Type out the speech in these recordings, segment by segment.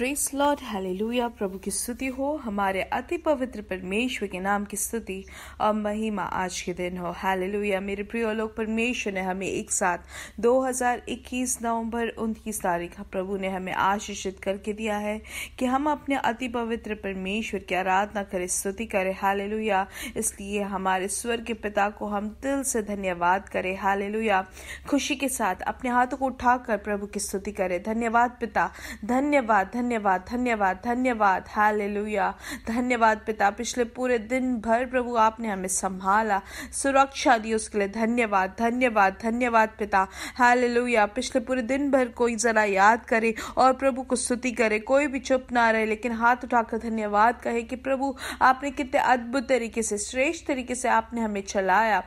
press Lord hallelujah प्रभु की स्तुति हो हमारे अति पवित्र परमेश्वर के नाम की स्तुति और महिमा आज के दिन हो हालेलुया मेरे प्रिय लोग परमेश्वर ने हमें एक साथ 2021 नवंबर 29 तारीख प्रभु ने हमें आशीषित करके दिया है कि हम अपने अति पवित्र परमेश्वर की आराधना करें स्तुति करें हालेलुया इसलिए हमारे स्वर के पिता को हम दिल से धन्यवाद करें हालेलुया खुशी के साथ अपने हाथों को उठाकर प्रभु की स्तुति करें धन्यवाद पिता धन्यवाद धन्यवाद धन्यवाद धन्यवाद धन्यवाद हालेलुया धन्यवाद पिता पिछले पूरे दिन भर प्रभु आपने हमें संभाला सुरक्षा दी उसके लिए धन्यवाद धन्यवाद धन्यवाद पिता हालेलुया पिछले पूरे दिन भर कोई ज़रा याद करे और प्रभु को स्तुति करे कोई भी चुप ना रहे लेकिन हाथ उठाकर धन्यवाद कहे कि प्रभु आपने कितने अद्भुत तरीके से श्रेष्ठ तरीके से आपने हमें चलाया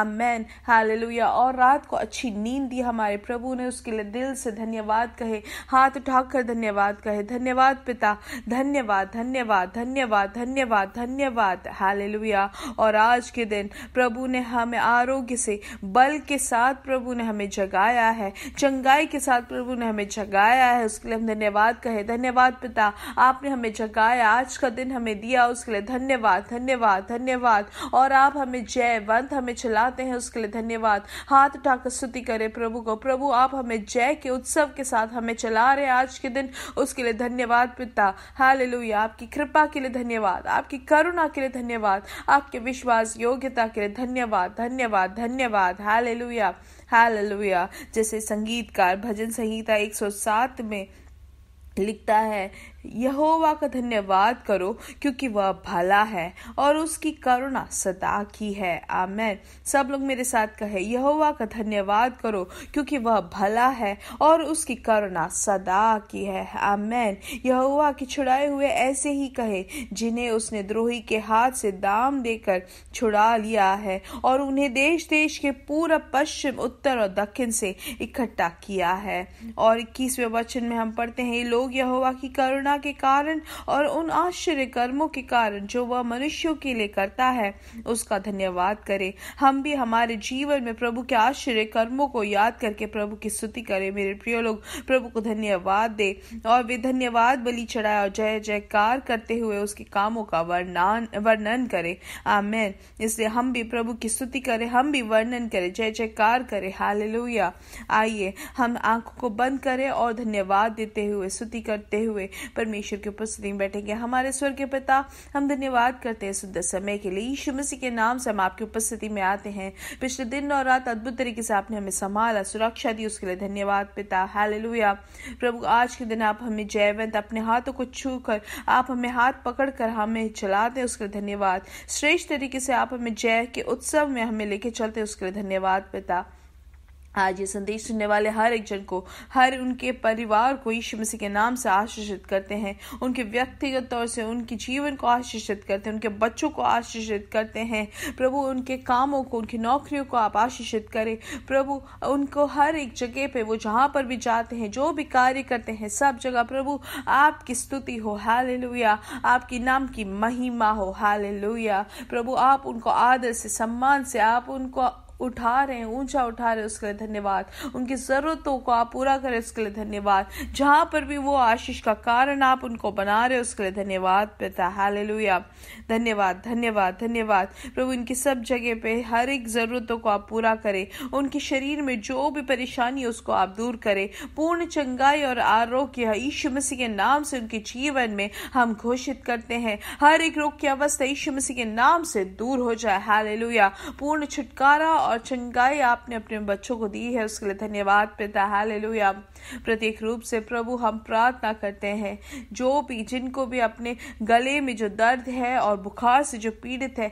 आमेन हालेलुया और रात को अच्छी नींद दी हमारे प्रभु ने उसके लिए दिल से धन्यवाद कहे हाथ उठाकर धन्यवाद कहे धन्यवाद पिता धन्यवाद धन्यवाद धन्यवाद धन्यवाद धन्यवाद हालेलुया और आज के दिन प्रभु ने हमें आरोग्य से बल के साथ प्रभु ने हमें जगाया है चंगाई के साथ प्रभु ने हमें जगाया है उसके लिए हम धन्यवाद कहे धन्यवाद पिता आपने हमें जगाया आज का दिन हमें दिया उसके लिए धन्यवाद धन्यवाद धन्यवाद और आप हमें जयवंत हमें चलाते हैं उसके लिए धन्यवाद हाथ उठाकर स्तुति करें प्रभु को प्रभु आप हमें जय के उत्सव के साथ हमें चला रहे आज के दिन उसके लिए धन्यवाद पिता हाल आपकी कृपा के लिए धन्यवाद आपकी करुणा के लिए धन्यवाद आपके विश्वास योग्यता के लिए धन्यवाद धन्यवाद धन्यवाद हाल हालेलुया जैसे संगीतकार भजन संहिता 107 में लिखता है यहोवा का धन्यवाद करो क्योंकि वह भला है और उसकी करुणा सदा की है आमेन सब लोग मेरे साथ कहे यहोवा का धन्यवाद करो क्योंकि वह भला है और उसकी करुणा सदा की है आमेन यहोवा की छुड़ाए हुए ऐसे ही कहे जिन्हें उसने द्रोही के हाथ से दाम देकर छुड़ा लिया है और उन्हें देश देश के पूरा पश्चिम उत्तर और दक्षिण से इकट्ठा किया है और इक्कीसवें वचन में हम पढ़ते हैं ये लोग यहोवा की करुणा करुणा के कारण और उन आश्चर्य कर्मों के कारण जो वह मनुष्यों के लिए करता है उसका धन्यवाद करें हम भी हमारे जीवन में प्रभु के आश्चर्य कर्मों को याद करके प्रभु की स्तुति करें मेरे प्रिय लोग प्रभु को धन्यवाद दे और वे धन्यवाद बलि चढ़ाए और जय जयकार करते हुए उसके कामों का वर्णन वर्णन करे आमेन इसलिए हम भी प्रभु की स्तुति करें हम भी वर्णन करें जय जयकार करें हाल आइए हम आंखों को बंद करें और धन्यवाद देते हुए स्तुति करते हुए पर परमेश्वर के उपस्थिति में बैठेंगे हमारे स्वर के पिता हम धन्यवाद करते हैं सुंदर समय के लिए यीशु मसीह के नाम से हम आपकी उपस्थिति में आते हैं पिछले दिन और रात अद्भुत तरीके से आपने हमें संभाला सुरक्षा दी उसके लिए धन्यवाद पिता हाल प्रभु आज के दिन आप हमें जयवंत अपने हाथों को छू कर आप हमें हाथ पकड़ कर हमें चलाते उसके लिए धन्यवाद श्रेष्ठ तरीके से आप हमें जय के उत्सव में हमें लेके चलते उसके लिए धन्यवाद पिता आज ये संदेश सुनने वाले हर एक जन को हर उनके परिवार को यीशु मसीह के नाम से आशीषित करते हैं उनके व्यक्तिगत तौर से उनके जीवन को आशीषित करते हैं उनके बच्चों को आशीषित करते हैं प्रभु उनके कामों को उनकी नौकरियों को आप आशीषित करें प्रभु उनको हर एक जगह पे वो जहाँ पर भी जाते हैं जो भी कार्य करते हैं सब जगह प्रभु आपकी स्तुति हो हाल आपकी नाम की महिमा हो हाल प्रभु आप उनको आदर से सम्मान से आप उनको उठा रहे हैं ऊंचा उठा रहे हैं उसके लिए धन्यवाद उनकी ज़रूरतों को आप पूरा करें उसके लिए धन्यवाद जहां पर भी वो आशीष का कारण आप उनको बना रहे उसके लिए धन्यवाद पिता हाल धन्यवाद धन्यवाद धन्यवाद प्रभु इनकी सब जगह पे हर एक ज़रूरतों को आप पूरा करें उनके शरीर में जो भी परेशानी है उसको आप दूर करें पूर्ण चंगाई और आरोग्य ईश्व मसीह के नाम से उनके जीवन में हम घोषित करते हैं हर एक रोग की अवस्था ईश्व मसीह के नाम से दूर हो जाए हाल पूर्ण छुटकारा और चंगाई आपने अपने बच्चों को दी है उसके लिए धन्यवाद पिता हालेलुया प्रत्येक रूप से प्रभु हम प्रार्थना करते हैं जो भी जिनको भी अपने गले में जो दर्द है और बुखार से जो पीड़ित है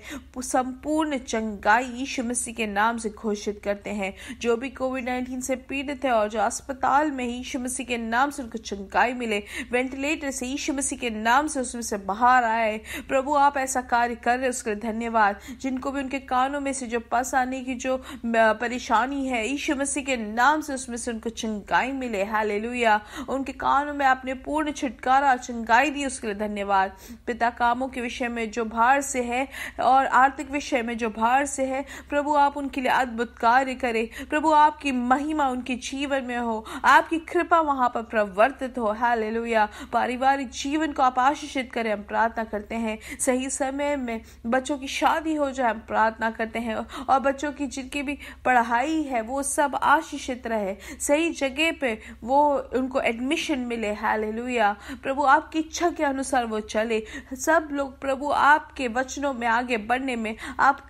संपूर्ण चंगाई यीशु मसीह के नाम से घोषित करते हैं जो भी कोविड नाइन्टीन से पीड़ित है और जो अस्पताल में यीशु मसीह के नाम से उनको चंगाई मिले वेंटिलेटर से यीशु मसीह के नाम से उसमें से बाहर आए प्रभु आप ऐसा कार्य कर रहे उसके लिए धन्यवाद जिनको भी उनके कानों में से जो पस आने की जो परेशानी है ईशु मसीह के नाम से उसमें से उनको चंगाई मिले हाले उनके कानों में आपने पूर्ण छुटकारा चंगाई दी उसके लिए धन्यवाद पिता कामों के विषय में जो भार से है और आर्थिक विषय में जो भार से है प्रभु आप उनके लिए अद्भुत कार्य करें प्रभु आपकी महिमा उनके जीवन में हो आपकी कृपा वहां पर प्रवर्तित हो हाले पारिवारिक जीवन को आप आशीषित करें हम प्रार्थना करते हैं सही समय में बच्चों की शादी हो जाए हम प्रार्थना करते हैं और बच्चों की जिनकी भी पढ़ाई है वो सब आशीषित रहे सही जगह पे वो उनको एडमिशन मिले है प्रभु आपकी इच्छा के अनुसार वो चले सब लोग प्रभु आपके वचनों में आगे बढ़ने में आप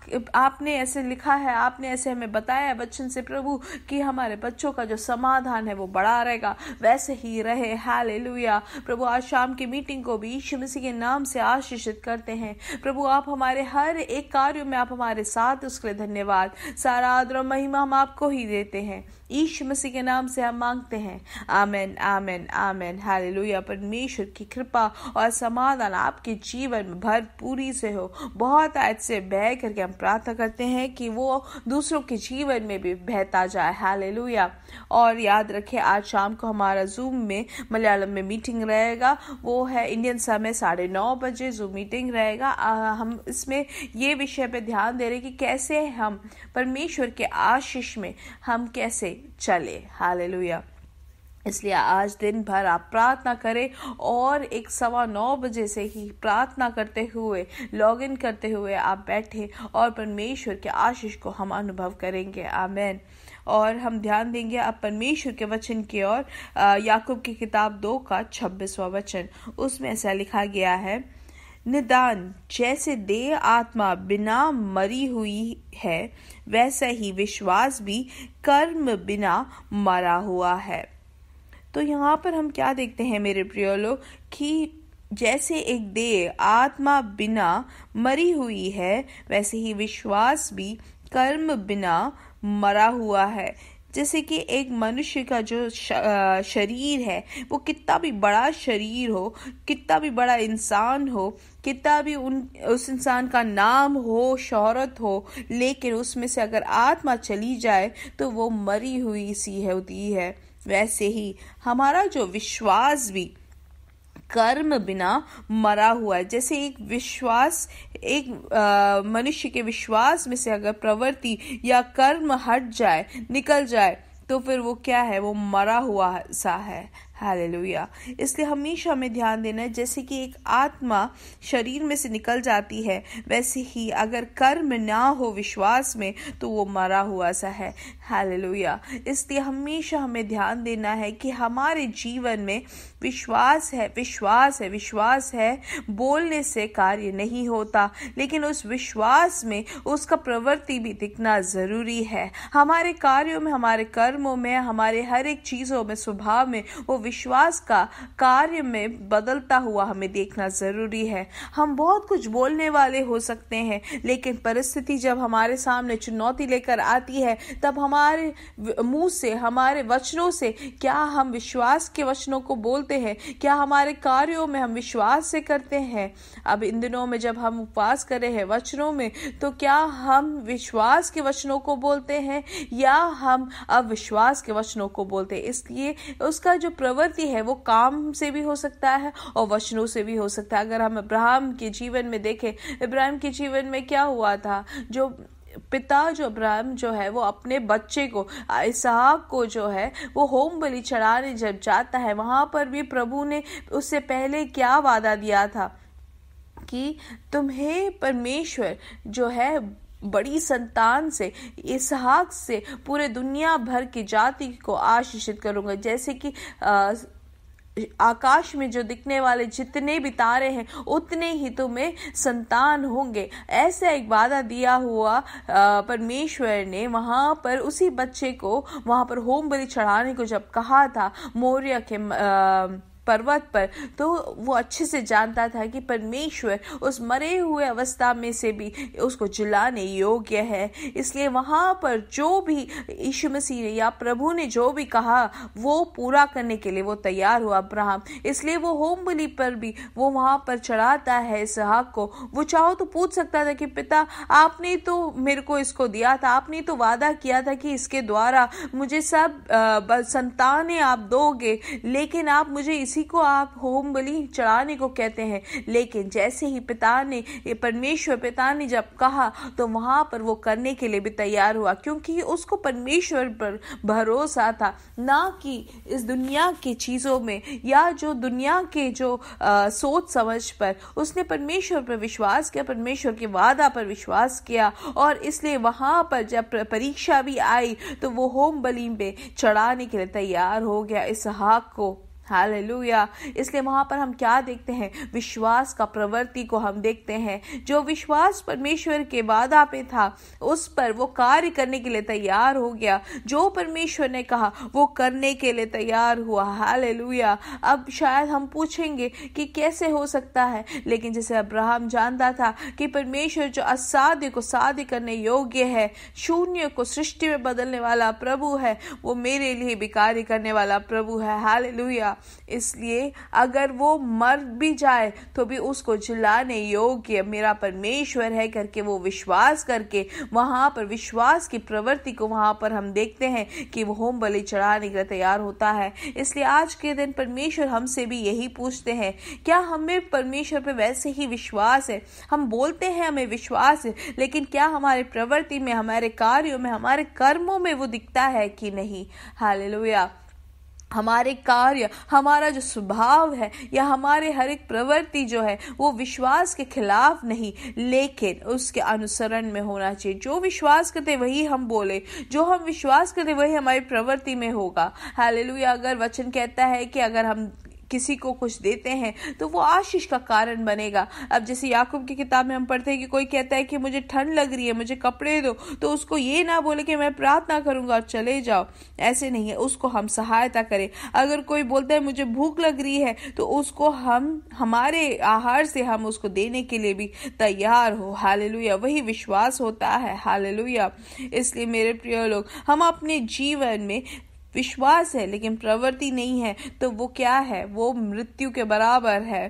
आपने ऐसे लिखा है आपने ऐसे हमें बताया है वचन से प्रभु कि हमारे बच्चों का जो समाधान है वो बड़ा रहेगा वैसे ही रहे है प्रभु आज शाम की मीटिंग को भी यीशु मसीह के नाम से आशीषित करते हैं प्रभु आप हमारे हर एक कार्य में आप हमारे साथ उसके लिए धन्यवाद सारा आदर और महिमा हम आपको ही देते हैं ईश मसीह के नाम से हम मांगते हैं आमेन आमेन आमेन लोहिया परमेश्वर की कृपा और समाधान आपके जीवन में भरपूरी से हो बहुत आज से बह करके हम प्रार्थना करते हैं कि वो दूसरों के जीवन में भी बहता जाए हालेलुया और याद रखे आज शाम को हमारा जूम में मलयालम में मीटिंग रहेगा वो है इंडियन समय साढ़े नौ बजे जूम मीटिंग रहेगा हम इसमें ये विषय पे ध्यान दे रहे कि कैसे हम पर परमेश्वर के आशीष में हम कैसे चले हाल इसलिए आज दिन भर आप प्रार्थना करें और एक सवा नौ बजे से ही प्रार्थना करते हुए लॉग इन करते हुए आप बैठें और परमेश्वर के आशीष को हम अनुभव करेंगे आमेन और हम ध्यान देंगे अब परमेश्वर के वचन की ओर याकूब की किताब दो का छब्बीसवा वचन उसमें ऐसा लिखा गया है निदान जैसे देह आत्मा बिना मरी हुई है वैसे ही विश्वास भी कर्म बिना मरा हुआ है तो यहाँ पर हम क्या देखते हैं मेरे प्रियो लोग कि जैसे एक देह आत्मा बिना मरी हुई है वैसे ही विश्वास भी कर्म बिना मरा हुआ है जैसे कि एक मनुष्य का जो शरीर है वो कितना भी बड़ा शरीर हो कितना भी बड़ा इंसान हो कितना भी उन उस इंसान का नाम हो शहरत हो लेकिन उसमें से अगर आत्मा चली जाए तो वो मरी हुई सी होती है वैसे ही हमारा जो विश्वास भी कर्म बिना मरा हुआ है जैसे एक विश्वास एक मनुष्य के विश्वास में से अगर प्रवृत्ति या कर्म हट जाए निकल जाए तो फिर वो क्या है वो मरा हुआ सा है हालेलुया इसलिए हमेशा हमें ध्यान देना है जैसे कि एक आत्मा शरीर में से निकल जाती है वैसे ही अगर कर्म ना हो विश्वास में तो वो मरा हुआ सा है हालेलुया इसलिए हमेशा हमें ध्यान देना है कि हमारे जीवन में विश्वास है विश्वास है विश्वास है बोलने से कार्य नहीं होता लेकिन उस विश्वास में उसका प्रवृत्ति भी दिखना ज़रूरी है हमारे कार्यों में हमारे कर्मों में हमारे हर एक चीज़ों में स्वभाव में वो विश्वास का कार्य में बदलता हुआ हमें देखना ज़रूरी है हम बहुत कुछ बोलने वाले हो सकते हैं लेकिन परिस्थिति जब हमारे सामने चुनौती लेकर आती है तब हम हमारे मुंह से हमारे वचनों से क्या हम विश्वास के वचनों को बोलते हैं क्या हमारे कार्यों में हम विश्वास से करते हैं अब इन दिनों में जब हम उपवास कर रहे हैं वचनों में तो क्या हम विश्वास के वचनों को बोलते हैं या हम अविश्वास के वचनों को बोलते हैं इसलिए उसका जो प्रवृत्ति है वो काम से भी हो सकता है और वचनों से भी हो सकता है अगर हम इब्राहम के जीवन में देखें इब्राहिम के जीवन में क्या हुआ था जो पिता जो अब्राहम जो है वो अपने बच्चे को इसहाक को जो है वो होम बलि चढ़ाने जब जाता है वहां पर भी प्रभु ने उससे पहले क्या वादा दिया था कि तुम्हें परमेश्वर जो है बड़ी संतान से इसहाक से पूरे दुनिया भर की जाति को आशीषित करूंगा जैसे कि आकाश में जो दिखने वाले जितने भी तारे हैं उतने ही तुम्हें संतान होंगे ऐसा एक वादा दिया हुआ परमेश्वर ने वहां पर उसी बच्चे को वहां पर होम बलि चढ़ाने को जब कहा था मौर्य के आ, पर्वत पर तो वो अच्छे से जानता था कि परमेश्वर उस मरे हुए अवस्था में से भी उसको जिलाने योग्य है इसलिए वहाँ पर जो भी यीशु मसीह ने या प्रभु ने जो भी कहा वो पूरा करने के लिए वो तैयार हुआ अब्राहम इसलिए वो होम बली पर भी वो वहाँ पर चढ़ाता है इसहाक को वो चाहो तो पूछ सकता था कि पिता आपने तो मेरे को इसको दिया था आपने तो वादा किया था कि इसके द्वारा मुझे सब संतान आप दोगे लेकिन आप मुझे इस किसी को आप होम बलि चढ़ाने को कहते हैं लेकिन जैसे ही पिता ने परमेश्वर पिता ने जब कहा तो वहाँ पर वो करने के लिए भी तैयार हुआ क्योंकि उसको परमेश्वर पर भरोसा था ना कि इस दुनिया की चीज़ों में या जो दुनिया के जो आ, सोच समझ पर उसने परमेश्वर पर विश्वास किया परमेश्वर के वादा पर विश्वास किया और इसलिए वहाँ पर जब परीक्षा भी आई तो वो होम बलि में चढ़ाने के लिए तैयार हो गया इसहाक को हालेलुया इसलिए वहां पर हम क्या देखते हैं विश्वास का प्रवृत्ति को हम देखते हैं जो विश्वास परमेश्वर के वादा पे था उस पर वो कार्य करने के लिए तैयार हो गया जो परमेश्वर ने कहा वो करने के लिए तैयार हुआ हालेलुया अब शायद हम पूछेंगे कि कैसे हो सकता है लेकिन जैसे अब्राहम जानता था कि परमेश्वर जो असाध्य को साध्य करने योग्य है शून्य को सृष्टि में बदलने वाला प्रभु है वो मेरे लिए भी कार्य करने वाला प्रभु है हालेलुया जाएगा इसलिए अगर वो मर भी जाए तो भी उसको चिल्लाने योग्य मेरा परमेश्वर है करके वो विश्वास करके वहाँ पर विश्वास की प्रवृत्ति को वहाँ पर हम देखते हैं कि वो होम बलि चढ़ाने के लिए तैयार होता है इसलिए आज के दिन परमेश्वर हमसे भी यही पूछते हैं क्या हमें परमेश्वर पर वैसे ही विश्वास है हम बोलते हैं हमें विश्वास है लेकिन क्या हमारे प्रवृत्ति में हमारे कार्यों में हमारे कर्मों में वो दिखता है कि नहीं हालेलुया हमारे कार्य हमारा जो स्वभाव है या हमारे हर एक प्रवृत्ति जो है वो विश्वास के खिलाफ नहीं लेकिन उसके अनुसरण में होना चाहिए जो विश्वास करते वही हम बोले जो हम विश्वास करते वही हमारी प्रवृत्ति में होगा हालेलुया अगर वचन कहता है कि अगर हम किसी को कुछ देते हैं तो वो आशीष का कारण बनेगा अब जैसे याकूब की किताब में हम पढ़ते हैं कि कोई कहता है कि मुझे ठंड लग रही है मुझे कपड़े दो तो उसको ये ना बोले कि मैं प्रार्थना करूंगा और चले जाओ ऐसे नहीं है उसको हम सहायता करें अगर कोई बोलता है मुझे भूख लग रही है तो उसको हम हमारे आहार से हम उसको देने के लिए भी तैयार हो हाल वही विश्वास होता है हाल इसलिए मेरे प्रिय लोग हम अपने जीवन में विश्वास है लेकिन प्रवृत्ति नहीं है तो वो क्या है वो मृत्यु के बराबर है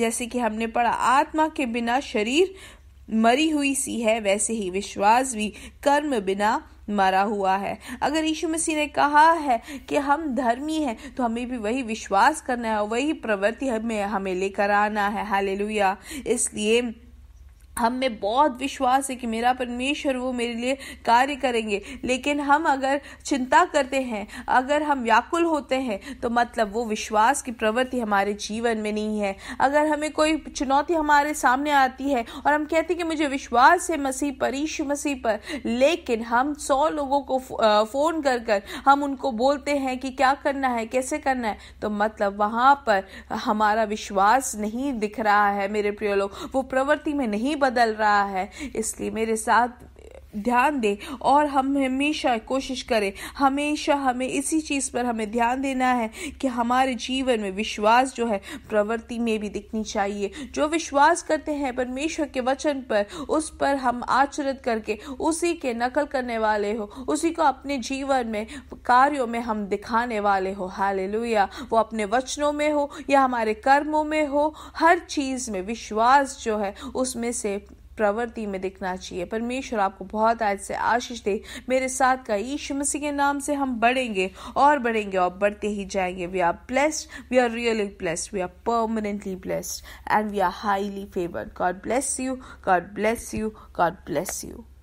जैसे कि हमने पढ़ा आत्मा के बिना शरीर मरी हुई सी है वैसे ही विश्वास भी कर्म बिना मरा हुआ है अगर यीशु मसीह ने कहा है कि हम धर्मी हैं तो हमें भी वही विश्वास करना है वही प्रवृत्ति हमें हमें लेकर आना है हालेलुया इसलिए हम में बहुत विश्वास है कि मेरा परमेश्वर वो मेरे लिए कार्य करेंगे लेकिन हम अगर चिंता करते हैं अगर हम व्याकुल होते हैं तो मतलब वो विश्वास की प्रवृत्ति हमारे जीवन में नहीं है अगर हमें कोई चुनौती हमारे सामने आती है और हम कहते हैं कि मुझे विश्वास है मसीह पर ईश मसीह पर लेकिन हम सौ लोगों को फ़ोन कर कर हम उनको बोलते हैं कि क्या करना है कैसे करना है तो मतलब वहां पर हमारा विश्वास नहीं दिख रहा है मेरे प्रिय लोग वो प्रवृत्ति में नहीं बदल रहा है इसलिए मेरे साथ ध्यान दें और हम हमेशा कोशिश करें हमेशा हमें इसी चीज़ पर हमें ध्यान देना है कि हमारे जीवन में विश्वास जो है प्रवृत्ति में भी दिखनी चाहिए जो विश्वास करते हैं परमेश्वर के वचन पर उस पर हम आचरित करके उसी के नकल करने वाले हो उसी को अपने जीवन में कार्यों में हम दिखाने वाले हो हाल वो अपने वचनों में हो या हमारे कर्मों में हो हर चीज़ में विश्वास जो है उसमें से प्रवृत्ति में दिखना चाहिए परमेश्वर आपको बहुत आज से आशीष दे मेरे साथ का ईश मसीह के नाम से हम बढ़ेंगे और बढ़ेंगे और बढ़ते ही जाएंगे we are blessed we are really blessed we are permanently blessed and we are highly favoured God bless you God bless you God bless you